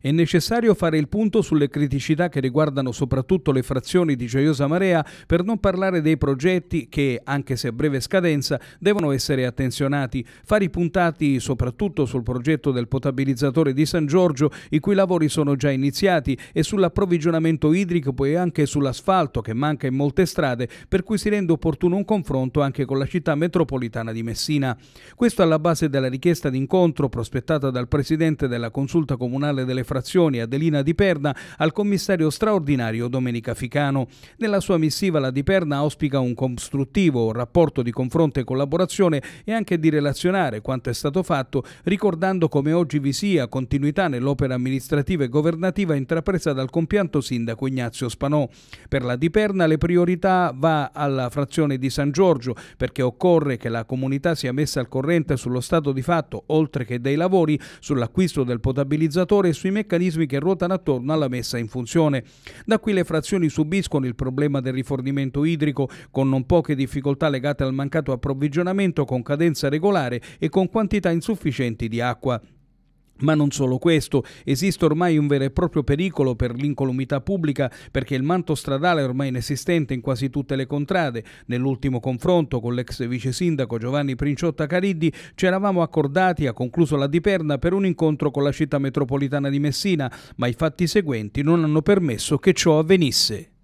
È necessario fare il punto sulle criticità che riguardano soprattutto le frazioni di Gioiosa Marea per non parlare dei progetti che, anche se a breve scadenza, devono essere attenzionati, Fare i puntati soprattutto sul progetto del potabilizzatore di San Giorgio, i cui lavori sono già iniziati, e sull'approvvigionamento idrico poi anche sull'asfalto che manca in molte strade, per cui si rende opportuno un confronto anche con la città metropolitana di Messina. Questo alla base della richiesta d'incontro prospettata dal Presidente della Consulta Comunale delle Frazioni Adelina Di Perna al commissario straordinario Domenica Ficano. Nella sua missiva la Di Perna auspica un costruttivo rapporto di confronto e collaborazione e anche di relazionare quanto è stato fatto, ricordando come oggi vi sia continuità nell'opera amministrativa e governativa intrapresa dal compianto sindaco Ignazio Spanò. Per la Di Perna le priorità va alla frazione di San Giorgio perché occorre che la comunità sia messa al corrente sullo stato di fatto, oltre che dei lavori, sull'acquisto del potabilizzatore e sui meccanismi che ruotano attorno alla messa in funzione. Da qui le frazioni subiscono il problema del rifornimento idrico, con non poche difficoltà legate al mancato approvvigionamento con cadenza regolare e con quantità insufficienti di acqua. Ma non solo questo, esiste ormai un vero e proprio pericolo per l'incolumità pubblica perché il manto stradale è ormai inesistente in quasi tutte le contrade. Nell'ultimo confronto con l'ex vice sindaco Giovanni Princiotta Cariddi ci eravamo accordati, ha concluso la diperna, per un incontro con la città metropolitana di Messina, ma i fatti seguenti non hanno permesso che ciò avvenisse.